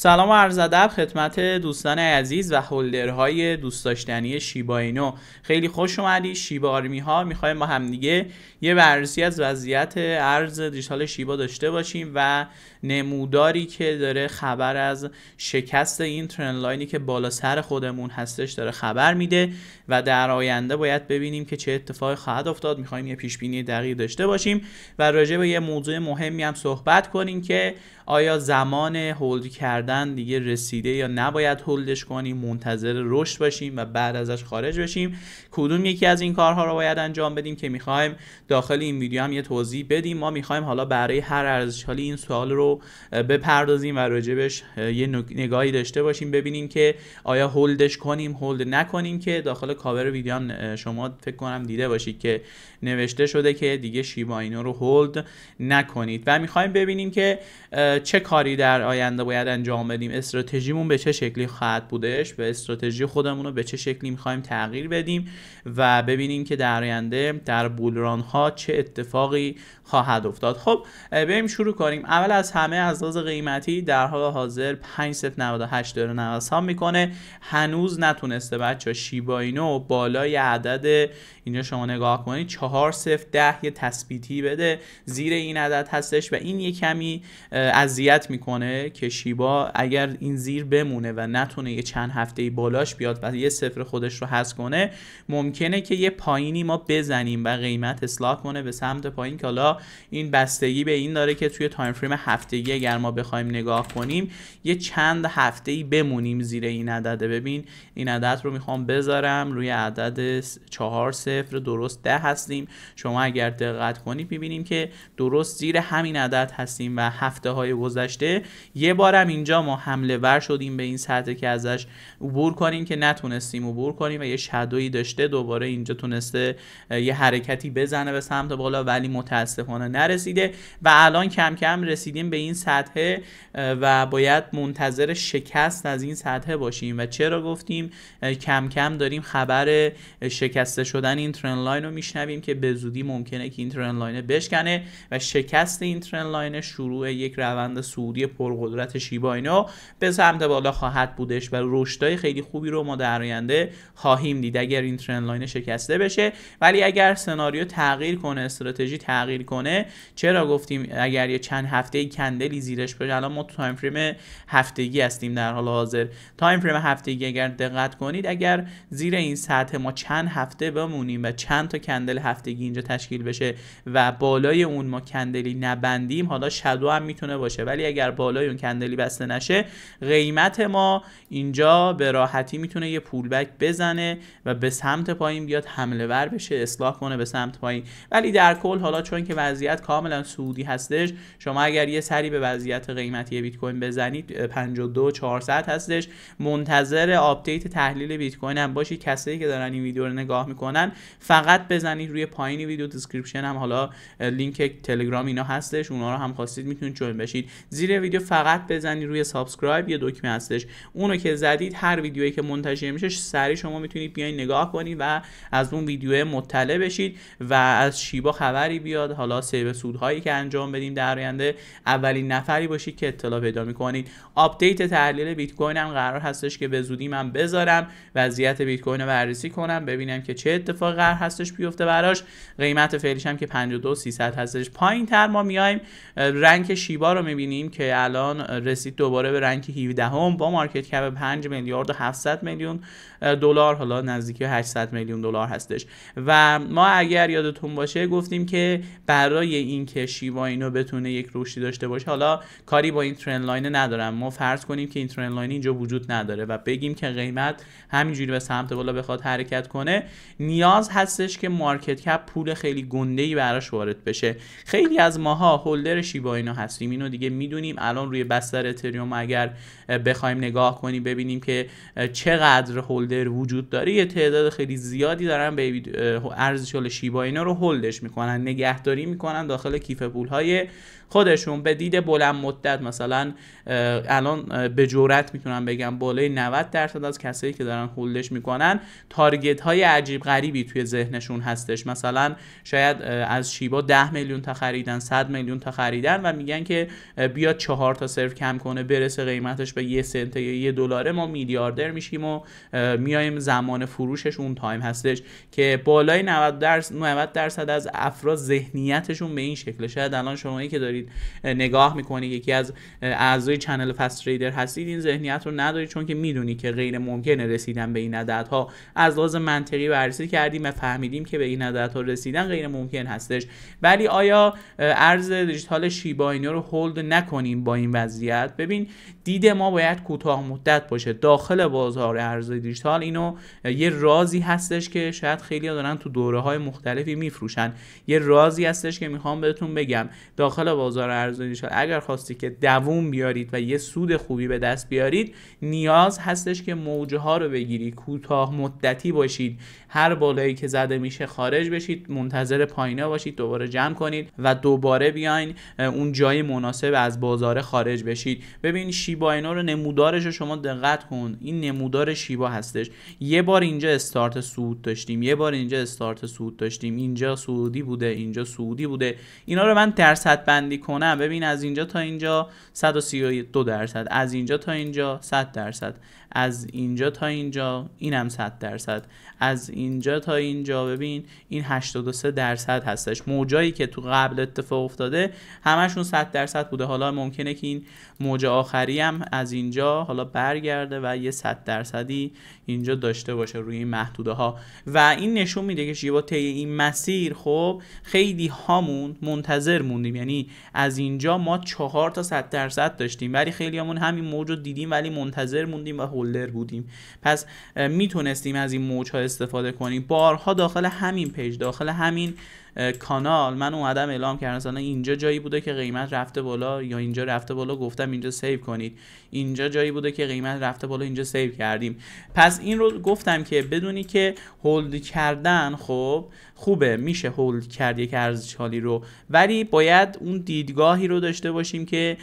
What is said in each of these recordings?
سلام و عرض ادب خدمت دوستان عزیز و هولدرهای دوست داشتنی شیبا اینو خیلی خوش اومدی شیبا آرمی ها میخوایم با همدیگه یه بررسی از وضعیت ارز دیجیتال شیبا داشته باشیم و نموداری که داره خبر از شکست این ترنلاینی لاینی که بالا سر خودمون هستش داره خبر میده و در آینده باید ببینیم که چه اتفاقی خواهد افتاد میخوایم یه پیش بینی دقیق داشته باشیم و راجع به یه موضوع مهمی هم صحبت کنیم که آیا زمان هولد کردن کردن دیگه رسیده یا نباید هلدش کنیم منتظر رشد باشیم و بعد ازش خارج بشیم کدوم یکی از این کارها رو باید انجام بدیم که میخوایم داخل این ویدیو هم یه توضیح بدیم ما میخوایم حالا برای هر حالی این سوال رو بپردازیم و راجبش یه نگاهی داشته باشیم ببینیم که آیا هلدش کنیم هلد نکنیم که داخل کاور ویدیو هم شما فکر کنم دیده باشید که نوشته شده که دیگه شیبا اینو رو هلد نکنید و میخوایم ببینیم که چه کاری در آینده باید انجام انجام بدیم استراتژیمون به چه شکلی خواهد بودش و استراتژی خودمون رو به چه شکلی میخوایم تغییر بدیم و ببینیم که در آینده در بولران ها چه اتفاقی خواهد افتاد خب بریم شروع کنیم اول از همه از لحاظ قیمتی در حال حاضر 5098 داره نوسان میکنه هنوز نتونسته شیبا اینو بالای عدد اینجا شما نگاه کنید 4 0 یه تثبیتی بده زیر این عدد هستش و این یه کمی اذیت میکنه که شیبا اگر این زیر بمونه و نتونه یه چند هفته بالاش بیاد و یه صفر خودش رو حذف کنه ممکنه که یه پایینی ما بزنیم و قیمت اصلاح کنه به سمت پایین که حالا این بستگی به این داره که توی تایم فریم هفتگی اگر ما بخوایم نگاه کنیم یه چند هفته بمونیم زیر این عدده ببین این عدد رو میخوام بذارم روی عدد چهار صفر درست ده هستیم شما اگر دقت کنید میبینیم که درست زیر همین عدد هستیم و هفته های گذشته یه بارم اینجا اینجا ما حمله ور شدیم به این سطح که ازش عبور کنیم که نتونستیم عبور کنیم و یه شدوی داشته دوباره اینجا تونسته یه حرکتی بزنه به سمت بالا ولی متاسفانه نرسیده و الان کم کم رسیدیم به این سطح و باید منتظر شکست از این سطح باشیم و چرا گفتیم کم کم داریم خبر شکسته شدن این ترن رو میشنویم که به زودی ممکنه که این ترن بشکنه و شکست این ترن شروع یک روند سعودی پرقدرت شیبا اینا به سمت بالا خواهد بودش و رشدای خیلی خوبی رو ما در آینده خواهیم دید اگر این ترند لاین شکسته بشه ولی اگر سناریو تغییر کنه استراتژی تغییر کنه چرا گفتیم اگر یه چند هفته کندلی زیرش بشه الان ما تو تایم فریم هفتگی هستیم در حال حاضر تایم فریم هفتگی اگر دقت کنید اگر زیر این سطح ما چند هفته بمونیم و چند تا کندل هفتگی اینجا تشکیل بشه و بالای اون ما کندلی نبندیم حالا شدو هم میتونه باشه ولی اگر بالای اون کندلی بسته نشه قیمت ما اینجا به راحتی میتونه یه پولبک بزنه و به سمت پایین بیاد حمله ور بشه اصلاح کنه به سمت پایین ولی در کل حالا چون که وضعیت کاملا سعودی هستش شما اگر یه سری به وضعیت قیمتی بیت کوین بزنید 52400 هستش منتظر آپدیت تحلیل بیت کوین هم باشید کسایی که دارن این ویدیو رو نگاه میکنن فقط بزنید روی پایین ویدیو دیسکریپشن هم حالا لینک تلگرام اینا هستش اونا رو هم خواستید میتونید جوین بشید زیر ویدیو فقط بزنید روی روی سابسکرایب یه دکمه هستش اونو که زدید هر ویدیویی که منتشر میشه سری شما میتونید بیاین نگاه کنید و از اون ویدیو مطلع بشید و از شیبا خبری بیاد حالا سیو سودهایی که انجام بدیم در آینده اولین نفری باشید که اطلاع پیدا میکنید آپدیت تحلیل بیت کوین هم قرار هستش که به زودی من بذارم وضعیت بیت کوین رو بررسی کنم ببینم که چه اتفاق قرار هستش بیفته براش قیمت فعلیش هم که 52,300 هستش پایین تر ما میایم رنگ شیبا رو میبینیم که الان رسید دوباره به رنگ 17 هم با مارکت کپ 5 میلیارد و 700 میلیون دلار حالا نزدیک 800 میلیون دلار هستش و ما اگر یادتون باشه گفتیم که برای اینکه شیبا اینو بتونه یک رشدی داشته باشه حالا کاری با این ترند لاین ندارم ما فرض کنیم که این ترند لاین اینجا وجود نداره و بگیم که قیمت همینجوری به سمت بالا بخواد حرکت کنه نیاز هستش که مارکت کپ پول خیلی گنده ای براش وارد بشه خیلی از ماها هولدر شیبا اینو هستیم اینو دیگه میدونیم الان روی بستر اتریوم اگر بخوایم نگاه کنیم ببینیم که چقدر هولدر وجود داره یه تعداد خیلی زیادی دارن به ارزشال شیبا اینا رو هولدش میکنن نگهداری میکنن داخل کیف پول های خودشون به دید بلند مدت مثلا الان به جرات میتونم بگم بالای 90 درصد از کسایی که دارن هولدش میکنن تارگت های عجیب غریبی توی ذهنشون هستش مثلا شاید از شیبا 10 میلیون تا خریدن 100 میلیون تا خریدن و میگن که بیا 4 تا سرو کم کنه برسه قیمتش به یه سنت یا یه دلاره ما میلیاردر میشیم و میایم زمان فروشش اون تایم هستش که بالای 90 درصد 90 درصد از افراد ذهنیتشون به این شکل شاید الان شمایی که دارید نگاه میکنید یکی از اعضای چنل فست تریدر هستید این ذهنیت رو ندارید چون که میدونی که غیر ممکنه رسیدن به این عددها از لحاظ منطقی بررسی کردیم و فهمیدیم که به این ها رسیدن غیر ممکن هستش ولی آیا ارز دیجیتال شیبا رو هولد نکنیم با این وضعیت به ببین دید ما باید کوتاه مدت باشه داخل بازار ارز دیجیتال اینو یه رازی هستش که شاید خیلی ها دارن تو دوره های مختلفی میفروشن یه رازی هستش که میخوام بهتون بگم داخل بازار ارز دیجیتال اگر خواستی که دووم بیارید و یه سود خوبی به دست بیارید نیاز هستش که موجه ها رو بگیری کوتاه مدتی باشید هر بالایی که زده میشه خارج بشید منتظر پایینا باشید دوباره جمع کنید و دوباره بیاین اون جای مناسب از بازار خارج بشید ببین شیبا اینو رو نمودارش رو شما دقت کن این نمودار شیبا هستش یه بار اینجا استارت سود داشتیم یه بار اینجا استارت سود داشتیم اینجا سودی بوده اینجا سعودی بوده اینا رو من درصد بندی کنم ببین از اینجا تا اینجا 132 درصد از اینجا تا اینجا 100 درصد از اینجا تا اینجا اینم 100 درصد از اینجا تا اینجا ببین این 83 درصد هستش موجایی که تو قبل اتفاق افتاده همشون 100 درصد بوده حالا ممکنه که این موج آخری هم از اینجا حالا برگرده و یه صد درصدی اینجا داشته باشه روی این محدوده ها و این نشون میده که شیبا طی این مسیر خب خیلی هامون منتظر موندیم یعنی از اینجا ما چهار تا صد درصد داشتیم ولی خیلی همون همین موج رو دیدیم ولی منتظر موندیم و هولدر بودیم پس میتونستیم از این موج ها استفاده کنیم بارها داخل همین پیج داخل همین کانال من اومدم اعلام کردم مثلا اینجا جایی بوده که قیمت رفته بالا یا اینجا رفته بالا گفتم اینجا سیو کنید اینجا جایی بوده که قیمت رفته بالا اینجا سیو کردیم پس این رو گفتم که بدونی که هولد کردن خب خوبه میشه هولد کرد یک ارز چالی رو ولی باید اون دیدگاهی رو داشته باشیم که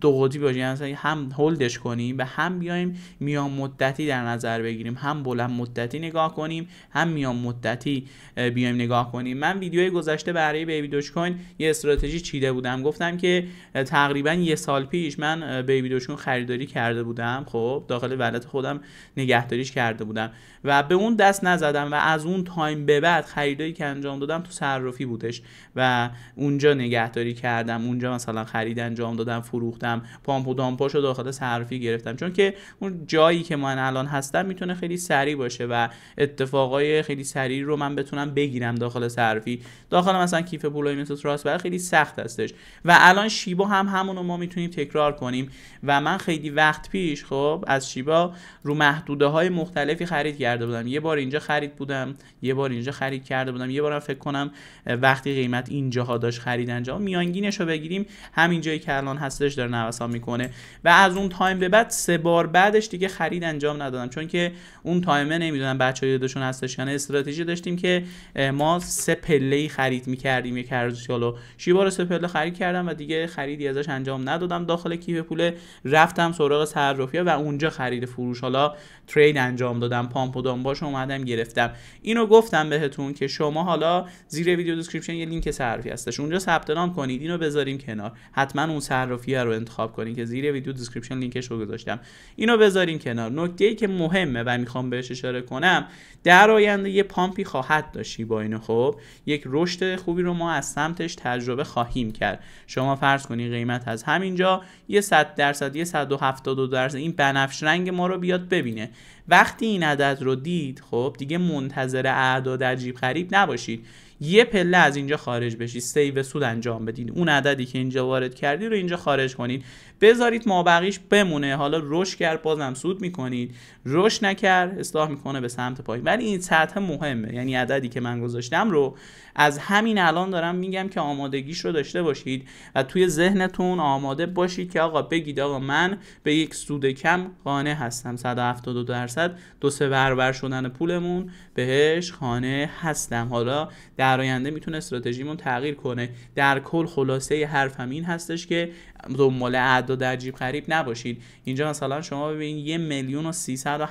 دو قطبی باشیم یعنی مثلا هم هولدش کنیم و هم بیایم میان مدتی در نظر بگیریم هم بلند مدتی نگاه کنیم هم میان مدتی بیایم نگاه کنیم من ویدیوی گذشته برای بیبی دوج کوین یه استراتژی چیده بودم گفتم که تقریبا یه سال پیش من بیبی دوج کوین خریداری کرده بودم خب داخل ولت خودم نگهداریش کرده بودم و به اون دست نزدم و از اون تایم به بعد خریداری که انجام دادم تو صرافی بودش و اونجا نگهداری کردم اونجا مثلا خرید انجام دادم فروختم پامپ و دامپاشو داخل صرافی گرفتم چون که اون جایی که من الان هستم میتونه خیلی سریع باشه و اتفاقای خیلی سریع رو من بتونم بگیرم داخل صرافی داخل مثلا کیف پولای مثل راست برای خیلی سخت هستش و الان شیبا هم همونو ما میتونیم تکرار کنیم و من خیلی وقت پیش خب از شیبا رو محدوده های مختلفی خرید کرده بودم یه بار اینجا خرید بودم یه بار اینجا خرید کرده بودم یه بارم فکر کنم وقتی قیمت اینجاها داشت خرید انجام میانگینش رو بگیریم همین جایی که الان هستش داره نوسان میکنه و از اون تایم به بعد سه بار بعدش دیگه خرید انجام ندادم چون که اون تایمه نمیدونم بچه‌ها یادشون هستش یعنی استراتژی داشتیم که ما سه پله خرید میکردیم یک ارزش حالا شیبا سه پله خرید کردم و دیگه خریدی ازش انجام ندادم داخل کیف پول رفتم سراغ صرافی و اونجا خرید فروش حالا ترید انجام دادم پامپ و دانباش اومدم گرفتم اینو گفتم بهتون که شما حالا زیر ویدیو دیسکریپشن یه لینک صرافی هستش اونجا ثبت نام کنید اینو بذاریم کنار حتما اون صرافی رو انتخاب کنید که زیر ویدیو دیسکریپشن لینکش رو گذاشتم اینو بذاریم کنار نکته ای که مهمه و میخوام بهش اشاره کنم در آینده یه پامپی خواهد داشتی با اینو خب یک رشد خوبی رو ما از سمتش تجربه خواهیم کرد شما فرض کنید قیمت از همینجا یه صد درصد یه 172 درصد این بنفش رنگ ما رو بیاد ببینه وقتی این عدد رو دید خب دیگه منتظر اعداد عجیب خریب نباشید یه پله از اینجا خارج بشید سیو سود انجام بدید اون عددی که اینجا وارد کردی رو اینجا خارج کنید بذارید ما بقیش بمونه حالا روش کرد بازم سود میکنید رشد نکرد اصلاح میکنه به سمت پایین ولی این سطح مهمه یعنی عددی که من گذاشتم رو از همین الان دارم میگم که آمادگیش رو داشته باشید و توی ذهنتون آماده باشید که آقا بگید آقا من به یک سود کم خانه هستم 172 درصد دو سه برابر شدن پولمون بهش خانه هستم حالا در آینده میتونه استراتژیمون تغییر کنه در کل خلاصه حرفم این هستش که دنبال در جیب خریب نباشید اینجا مثلا شما ببینید یه میلیون و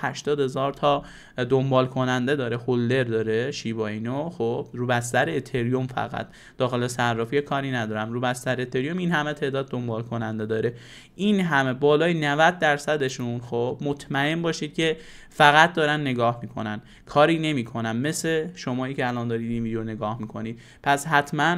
هشتاد هزار تا دنبال کننده داره هولدر داره شیبا اینو خب رو بستر اتریوم فقط داخل صرافی کاری ندارم رو بستر اتریوم این همه تعداد دنبال کننده داره این همه بالای 90 درصدشون خب مطمئن باشید که فقط دارن نگاه میکنن کاری نمیکنن مثل شمایی که الان دارید این ویدیو نگاه میکنید پس حتما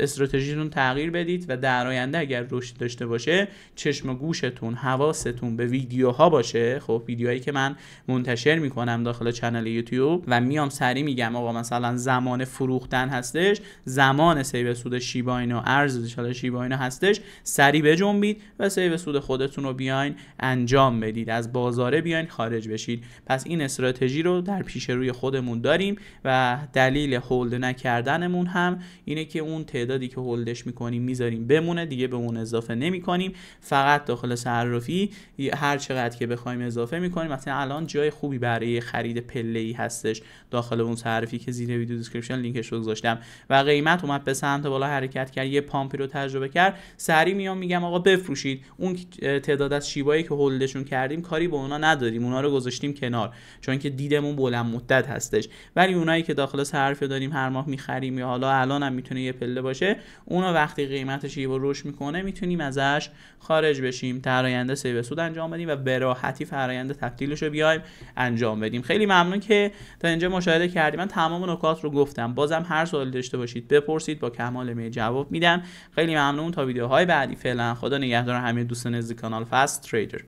استراتژیتون تغییر بدید و در آینده اگر رشد داشته باشه چشم گوشتون حواستون به ویدیوها باشه خب ویدیوهایی که من منتشر میکنم داخل چنل یوتیوب و میام سری میگم آقا مثلا زمان فروختن هستش زمان سیو سود شیبا اینو ارز شیبا اینو هستش سری بجنبید و سیو سود خودتون رو بیاین انجام بدید از بازاره بیاین خارج بشید پس این استراتژی رو در پیش روی خودمون داریم و دلیل هولد نکردنمون هم اینه که اون تعدادی که هولدش میکنیم میذاریم بمونه دیگه به اون اضافه نمیکنیم فقط داخل صرافی هر چقدر که بخوایم اضافه میکنیم مثلا الان جای خوبی برای خرید پله ای هستش داخل اون صرافی که زیر ویدیو دیسکریپشن لینکش رو گذاشتم و قیمت اومد به سمت بالا حرکت کرد یه پامپی رو تجربه کرد سریع میام میگم آقا بفروشید اون تعداد از شیبایی که هولدشون کردیم کاری به اونا نداریم اونا رو گذاشتیم کنار چون که دیدمون بلند مدت هستش ولی اونایی که داخل صرافی داریم هر ماه میخریم یا حالا الان هم میتونه یه پله باشه اونا وقتی قیمتش با رشد میکنه میتونیم ازش خارج بشیم تراینده سیو سود انجام بدیم و به راحتی فراینده تبدیلش رو بیایم انجام بدیم خیلی ممنون که تا اینجا مشاهده کردیم من تمام نکات رو گفتم بازم هر سوالی داشته باشید بپرسید با کمال می جواب میدم خیلی ممنون تا ویدیوهای بعدی فعلا خدا نگهدار همه دوستان از کانال فست تریدر